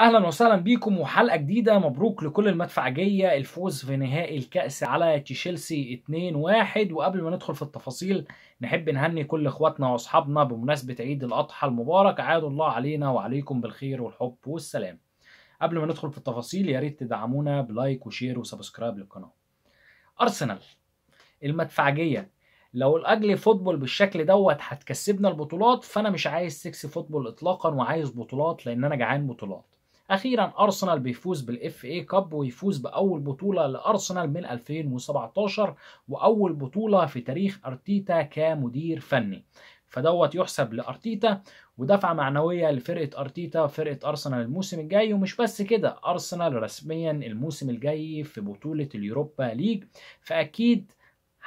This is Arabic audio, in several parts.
اهلا وسهلا بيكم وحلقه جديده مبروك لكل المدفعجيه الفوز في نهائي الكاس على تشيلسي 2-1 وقبل ما ندخل في التفاصيل نحب نهني كل اخواتنا واصحابنا بمناسبه عيد الاضحى المبارك عاد الله علينا وعليكم بالخير والحب والسلام قبل ما ندخل في التفاصيل يا ريت تدعمونا بلايك وشير وسبسكرايب للقناه ارسنال المدفعجيه لو الاجل فوتبول بالشكل دوت هتكسبنا البطولات فانا مش عايز سكسي فوتبول اطلاقا وعايز بطولات لان انا جعان بطولات أخيرا أرسنال بيفوز بالإف إي كاب ويفوز بأول بطولة لأرسنال من 2017 وأول بطولة في تاريخ أرتيتا كمدير فني فدوت يحسب لارتيتا ودفعه معنويه لفرقه ارتيتا فرقه ارسنال الموسم الجاي ومش بس كده ارسنال رسميا الموسم الجاي في بطوله اليوروبا ليج فاكيد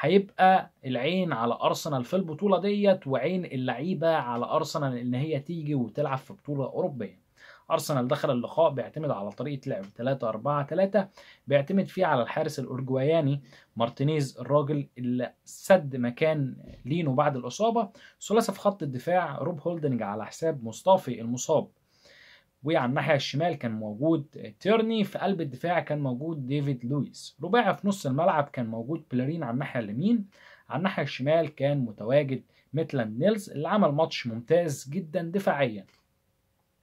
هيبقى العين على ارسنال في البطوله ديت وعين اللعيبه على ارسنال ان هي تيجي وتلعب في بطوله اوروبيه ارسنال دخل اللقاء بيعتمد على طريقه لعب 3 4 3 بيعتمد فيه على الحارس الاورجواياني مارتينيز الراجل اللي سد مكان لينو بعد الاصابه ثلاثه في خط الدفاع روب هولدنج على حساب مصطفي المصاب وعلى الناحية الشمال كان موجود تيرني في قلب الدفاع كان موجود ديفيد لويس رباعي في نص الملعب كان موجود بلارين على الناحية اليمين على الناحية الشمال كان متواجد ميتلاند نيلز اللي عمل ماتش ممتاز جدا دفاعيا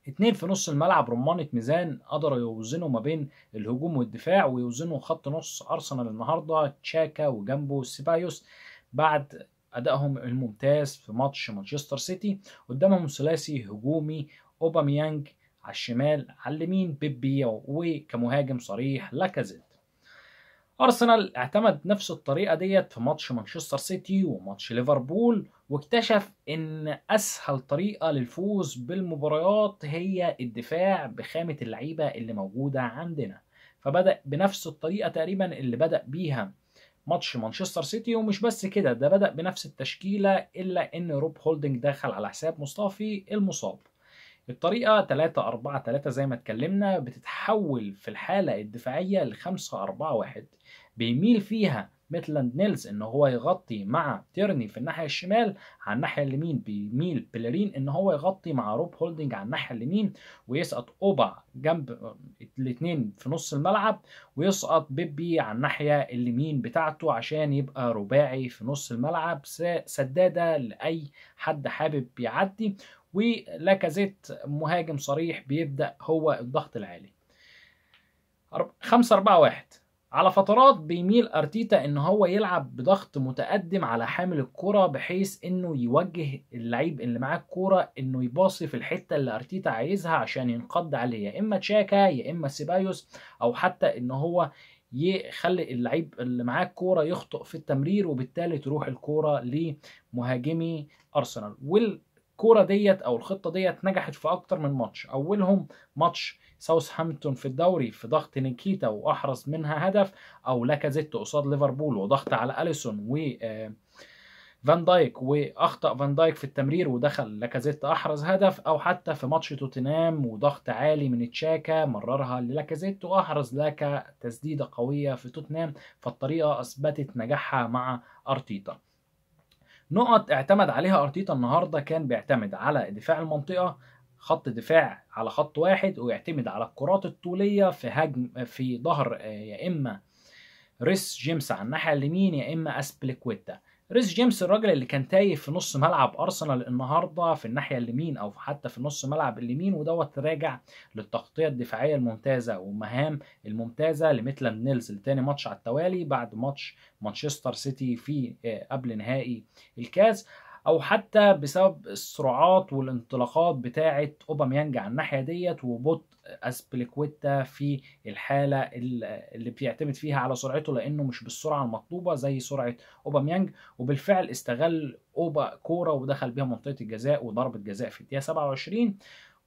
اتنين في نص الملعب رمانة ميزان قدروا يوزنوا ما بين الهجوم والدفاع ويوزنوا خط نص أرسنال النهاردة تشاكا وجنبه سيبايوس بعد أدائهم الممتاز في ماتش مانشستر سيتي قدامهم ثلاثي هجومي أوباميانج على الشمال على اليمين بيبي وكمهاجم صريح لاكازيت أرسنال اعتمد نفس الطريقة ديت في ماتش مانشستر سيتي وماتش ليفربول واكتشف إن أسهل طريقة للفوز بالمباريات هي الدفاع بخامة اللعيبة اللي موجودة عندنا فبدأ بنفس الطريقة تقريبا اللي بدأ بيها ماتش مانشستر سيتي ومش بس كده ده بدأ بنفس التشكيلة إلا إن روب هولدنج دخل على حساب مصطفي المصاب الطريقة 3 4 3 زي ما اتكلمنا بتتحول في الحالة الدفاعية ل 5 4 1 بيميل فيها ميتلاند نيلز ان هو يغطي مع تيرني في الناحية الشمال على الناحية اليمين بيميل بلارين ان هو يغطي مع روب هولدنج على الناحية اليمين ويسقط اوبع جنب الاتنين في نص الملعب ويسقط بيبي على الناحية اليمين بتاعته عشان يبقى رباعي في نص الملعب سدادة لأي حد حابب يعدي ولاكازيت مهاجم صريح بيبدأ هو الضغط العالي 5 4 1 على فترات بيميل ارتيتا ان هو يلعب بضغط متقدم على حامل الكرة بحيث انه يوجه اللعيب اللي معاه الكوره انه يباصي في الحتة اللي ارتيتا عايزها عشان ينقض عليه يا اما تشاكا يا اما سيبايوس او حتى ان هو يخلي اللعيب اللي معاه الكوره يخطئ في التمرير وبالتالي تروح الكوره لمهاجمي ارسنال الكوره ديت او الخطه ديت نجحت في اكتر من ماتش اولهم ماتش ساوثهامبتون في الدوري في ضغط نيكيتا واحرز منها هدف او لاكازيت قصاد ليفربول وضغط على اليسون و آه، فان دايك واخطا فان دايك في التمرير ودخل لاكازيت احرز هدف او حتى في ماتش توتنهام وضغط عالي من تشاكا مررها للاكازيت واحرز لاكا تسديده قويه في توتنهام فالطريقه اثبتت نجاحها مع ارتيتا نقط اعتمد عليها ارتيتا النهارده كان بيعتمد على دفاع المنطقه خط دفاع على خط واحد ويعتمد على الكرات الطوليه في هجم في ظهر آه، يا اما ريس جيمس على الناحيه اليمين يا اما اسبليكويتا ريس جيمس الراجل اللي كان تايه في نص ملعب ارسنال النهارده في الناحيه اليمين او حتى في نص ملعب اليمين ودوت راجع للتغطيه الدفاعيه الممتازه والمهام الممتازه لمثل نيلز لتاني ماتش على التوالي بعد ماتش مانشستر سيتي في آه، قبل نهائي الكاس او حتى بسبب السرعات والانطلاقات بتاعه اوباميانج على الناحيه ديت وبطء اسبليكويتا في الحاله اللي بيعتمد فيها على سرعته لانه مش بالسرعه المطلوبه زي سرعه اوباميانج وبالفعل استغل اوبا كوره ودخل بيها منطقه الجزاء وضربه جزاء في الدقيقه 27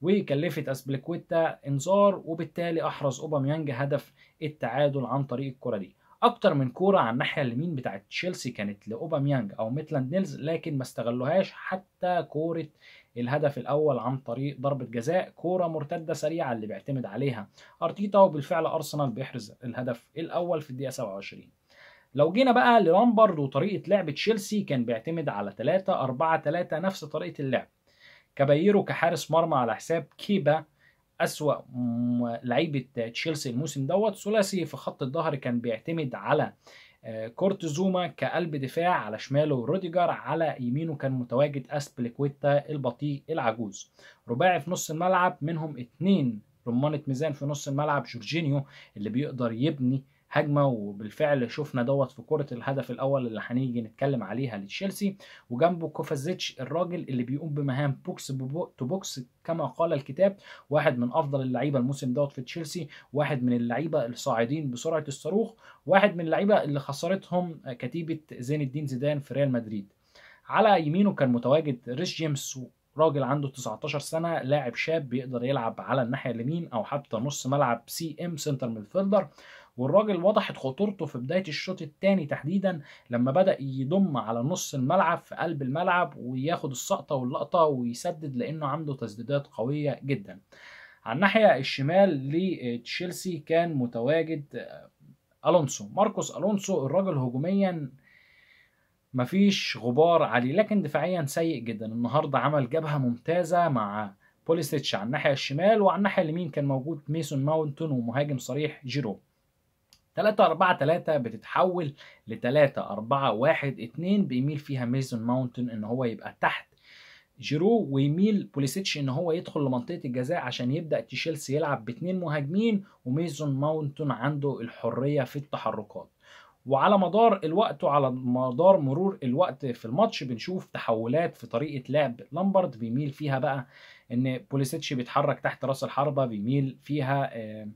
وكلفت اسبليكويتا انذار وبالتالي احرز اوباميانج هدف التعادل عن طريق الكره دي اكتر من كوره على الناحيه اليمين بتاعه تشيلسي كانت لاوباميانج او ميتلاند نيلز لكن ما استغلوهاش حتى كوره الهدف الاول عن طريق ضربه جزاء كوره مرتده سريعه اللي بيعتمد عليها ارتيتا وبالفعل ارسنال بيحرز الهدف الاول في الدقيقه 27 لو جينا بقى للامبرد وطريقه لعب تشيلسي كان بيعتمد على 3 4 3 نفس طريقه اللعب كابايرو كحارس مرمى على حساب كيبا أسوأ لعيبة تشيلسي الموسم دوت ثلاثي في خط الظهر كان بيعتمد على آه، كورت زوما كقلب دفاع على شماله روديجر على يمينه كان متواجد اسبليكويتا البطيء العجوز رباعي في نص الملعب منهم اتنين رمانة ميزان في نص الملعب جورجينيو اللي بيقدر يبني هجمه وبالفعل شفنا دوت في كره الهدف الاول اللي هنيجي نتكلم عليها لتشيلسي وجنبه كوفازيتش الراجل اللي بيقوم بمهام بوكس تو بوكس كما قال الكتاب واحد من افضل اللعيبه الموسم دوت في تشيلسي واحد من اللعيبه الصاعدين بسرعه الصاروخ واحد من اللعيبه اللي خسرتهم كتيبه زين الدين زيدان في ريال مدريد على يمينه كان متواجد ريش جيمس راجل عنده 19 سنة لاعب شاب بيقدر يلعب على الناحية اليمين أو حتى نص ملعب سي إم سنتر ميدفيلدر والراجل وضحت خطورته في بداية الشوط الثاني تحديدا لما بدأ يضم على نص الملعب في قلب الملعب وياخد السقطة واللقطة ويسدد لأنه عنده تسديدات قوية جدا على الناحية الشمال لتشيلسي كان متواجد آه، ألونسو ماركوس ألونسو الراجل هجوميا مفيش غبار عليه لكن دفاعيا سيء جدا النهارده عمل جبهة ممتازة مع بوليسيتش على الناحية الشمال وعلى الناحية اليمين كان موجود ميسون ماونتون ومهاجم صريح جيرو 3 4 3 بتتحول ل 3 4 1 2 بيميل فيها ميزون ماونتن ان هو يبقى تحت جيرو ويميل بوليسيتش ان هو يدخل لمنطقه الجزاء عشان يبدا تشيلسي يلعب باثنين مهاجمين وميزون ماونتون عنده الحريه في التحركات وعلى مدار الوقت وعلى مدار مرور الوقت في الماتش بنشوف تحولات في طريقه لعب لامبرد بيميل فيها بقى ان بوليسيتش بيتحرك تحت راس الحربه بيميل فيها آه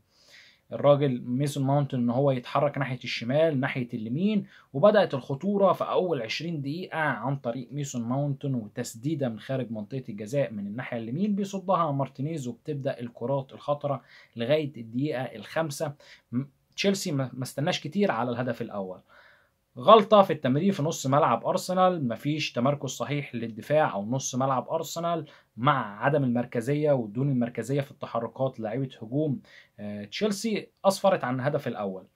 الراجل ميسون ماونت ان هو يتحرك ناحيه الشمال ناحيه اليمين وبدات الخطوره في اول 20 دقيقه عن طريق ميسون ماونتن وتسديده من خارج منطقه الجزاء من الناحيه اليمين بيصدها مارتينيز وبتبدا الكرات الخطره لغايه الدقيقه الخامسه تشيلسي ما استناش كتير على الهدف الاول غلطة في التمرير في نص ملعب أرسنال مفيش تمركز صحيح للدفاع أو نص ملعب أرسنال مع عدم المركزية ودون المركزية في التحركات لعيبة هجوم آه، تشيلسي أسفرت عن الهدف الأول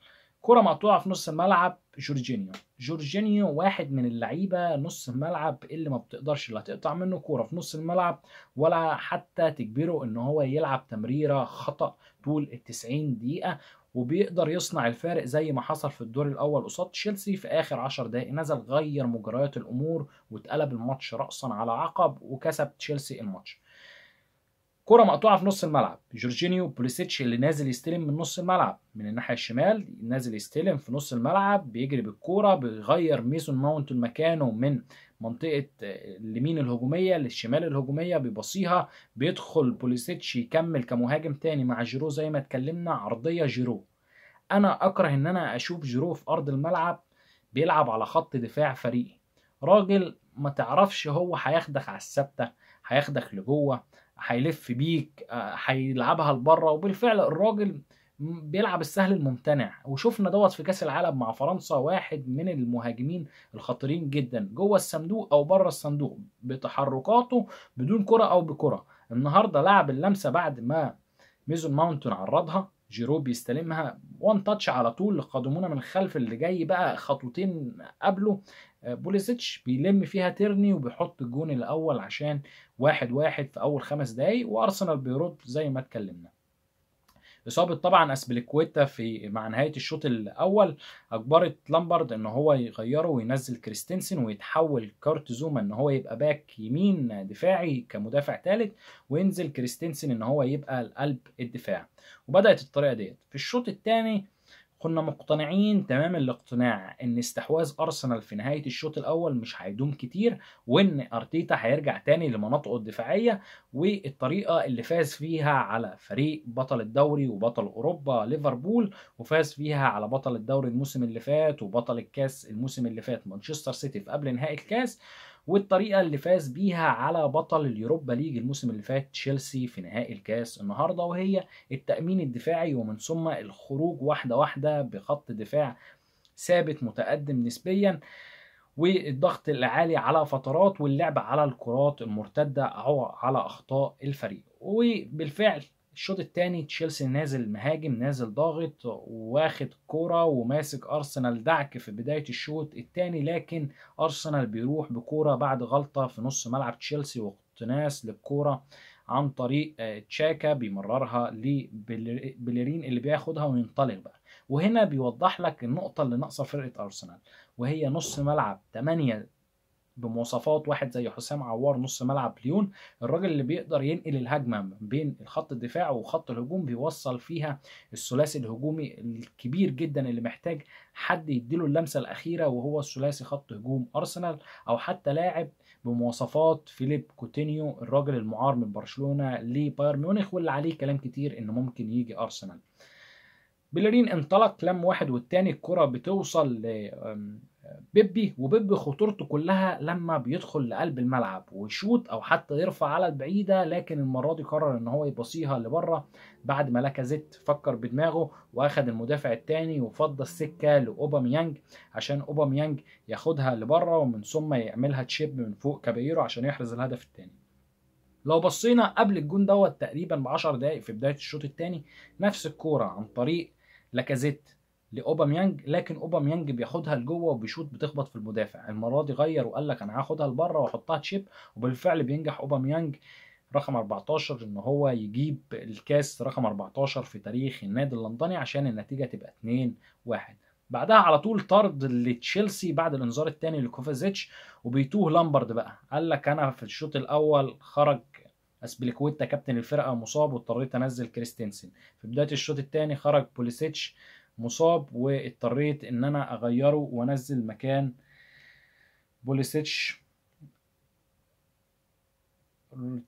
كرة مقطوعة في نص الملعب جورجينيو جورجينيو واحد من اللعيبة نص الملعب اللي ما بتقدرش لا تقطع منه كورة في نص الملعب ولا حتى تجبره ان هو يلعب تمريرة خطأ طول التسعين دقيقة وبيقدر يصنع الفارق زي ما حصل في الدور الاول قصاد تشيلسي في اخر 10 دقائق نزل غير مجريات الامور واتقلب الماتش راسا على عقب وكسب تشيلسي الماتش كرة مقطوعة في نص الملعب جورجينيو بوليسيتش اللي نازل يستلم من نص الملعب من الناحية الشمال نازل يستلم في نص الملعب بيجري بالكرة بيغير ميسون ماونت مكانه من منطقة آه، اليمين الهجومية للشمال الهجومية بيبصيها بيدخل بوليسيتش يكمل كمهاجم تاني مع جيرو زي ما اتكلمنا عرضية جيرو أنا أكره إن أنا أشوف جيرو في أرض الملعب بيلعب على خط دفاع فريقي راجل ما تعرفش هو هياخدك على الثابتة هياخدك لجوه هيلف بيك آه، هيلعبها لبره وبالفعل الراجل بيلعب السهل الممتنع وشفنا دوت في كاس العالم مع فرنسا واحد من المهاجمين الخطيرين جدا جوه الصندوق او بره الصندوق بتحركاته بدون كره او بكره النهارده لعب اللمسه بعد ما ميزون ماونتون عرضها جيرو بيستلمها وان تاتش على طول لقادمونا من الخلف اللي جاي بقى خطوتين قبله آه، بوليسيتش بيلم فيها تيرني وبيحط الجون الاول عشان واحد واحد في اول خمس دقايق وارسنال بيرد زي ما اتكلمنا اصابه طبعا اسبليكويتا في مع نهايه الشوط الاول اجبرت لامبرد ان هو يغيره وينزل كريستنسن ويتحول كارت زوما ان هو يبقى باك يمين دفاعي كمدافع ثالث وينزل كريستنسن ان هو يبقى القلب الدفاع وبدات الطريقه ديت في الشوط الثاني كنا مقتنعين تمام الاقتناع ان استحواذ ارسنال في نهايه الشوط الاول مش هيدوم كتير وان ارتيتا هيرجع تاني لمناطقه الدفاعيه والطريقه اللي فاز فيها على فريق بطل الدوري وبطل اوروبا ليفربول وفاز فيها على بطل الدوري الموسم اللي فات وبطل الكاس الموسم اللي فات مانشستر سيتي في قبل نهائي الكاس والطريقه اللي فاز بيها على بطل اليوروبا ليج الموسم اللي فات تشيلسي في نهائي الكاس النهارده وهي التامين الدفاعي ومن ثم الخروج واحده واحده بخط دفاع ثابت متقدم نسبيا والضغط العالي على فترات واللعب على الكرات المرتده او على اخطاء الفريق وبالفعل الشوط الثاني تشيلسي نازل مهاجم نازل ضاغط واخد كرة وماسك ارسنال دعك في بداية الشوط الثاني لكن ارسنال بيروح بكرة بعد غلطة في نص ملعب تشيلسي واقتناس للكرة عن طريق آه، تشاكا بيمررها لبليرين اللي بياخدها وينطلق بقى وهنا بيوضح لك النقطة اللي ناقصة فرقة ارسنال وهي نص ملعب 8 بمواصفات واحد زي حسام عوار نص ملعب ليون الراجل اللي بيقدر ينقل الهجمه بين الخط الدفاع وخط الهجوم بيوصل فيها الثلاثي الهجومي الكبير جدا اللي محتاج حد يديله اللمسه الاخيره وهو الثلاثي خط هجوم ارسنال او حتى لاعب بمواصفات فيليب كوتينيو الراجل المعار من برشلونه لبايرن ميونخ واللي عليه كلام كتير انه ممكن يجي ارسنال بيلرين انطلق لم واحد والتاني الكرة بتوصل بيبي وبيبي خطورته كلها لما بيدخل لقلب الملعب ويشوط او حتى يرفع على البعيده لكن المره دي قرر ان هو يبصيها لبره بعد ما لاكازيت فكر بدماغه واخد المدافع الثاني وفضى السكه لاوباميانج عشان اوباميانج ياخدها لبره ومن ثم يعملها تشيب من فوق كبيرو عشان يحرز الهدف الثاني لو بصينا قبل الجون دوت تقريبا ب 10 دقائق في بدايه الشوط الثاني نفس الكوره عن طريق لاكازيت لاوباميانج لكن اوباميانج بياخدها لجوه وبيشوط بتخبط في المدافع المره دي غير وقال لك انا هاخدها لبره واحطها تشيب وبالفعل بينجح اوباميانج رقم 14 ان هو يجيب الكاس رقم 14 في تاريخ النادي اللندني عشان النتيجه تبقى 2 1 بعدها على طول طرد لتشيلسي بعد الانذار الثاني لكوفازيتش وبيتوه لامبرد بقى قال لك انا في الشوط الاول خرج اسبليكويتا كابتن الفرقه مصاب واضطريت انزل كريستنسن في بدايه الشوط الثاني خرج بوليسيتش مصاب واضطريت ان انا اغيره وانزل مكان بوليسيتش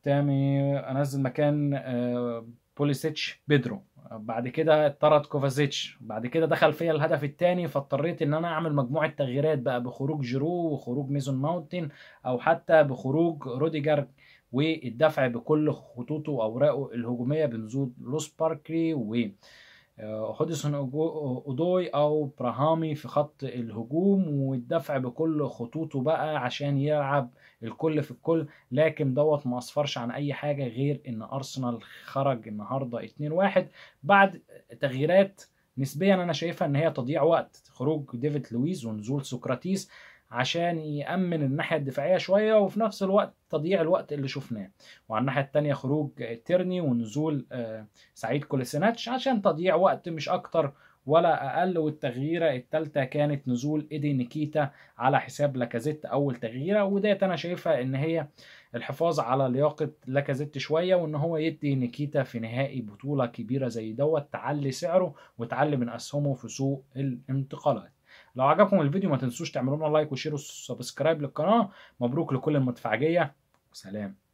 تامي انزل مكان آه، بوليسيتش بيدرو بعد كده اضطرت كوفازيتش بعد كده دخل فيا الهدف الثاني فاضطريت ان انا اعمل مجموعه تغييرات بقى بخروج جيرو وخروج ميزون ماونتن او حتى بخروج روديجر والدفع بكل خطوطه واوراقه الهجوميه بنزول لوس باركلي و هوديسون اودوي او براهامي في خط الهجوم والدفع بكل خطوطه بقى عشان يلعب الكل في الكل لكن دوت ما اصفرش عن اي حاجه غير ان ارسنال خرج النهارده 2-1 بعد تغييرات نسبيا انا شايفها ان هي تضييع وقت خروج ديفيد لويز ونزول سقراطيس عشان يأمن الناحية الدفاعية شوية وفي نفس الوقت تضييع الوقت اللي شفناه وعلى الناحية التانية خروج تيرني ونزول آه، سعيد كوليسيناتش عشان تضييع وقت مش أكتر ولا أقل والتغييرة التالتة كانت نزول إيدي نيكيتا على حساب لاكازيت أول تغييرة وديت أنا شايفها إن هي الحفاظ على لياقة لاكازيت شوية وإن هو يدي نيكيتا في نهائي بطولة كبيرة زي دوت تعلي سعره وتعلي من أسهمه في سوق الانتقالات لو عجبكم الفيديو ما تنسوش تعملوا لنا لايك وشير وسبسكرايب للقناه مبروك لكل المدفعجيه وسلام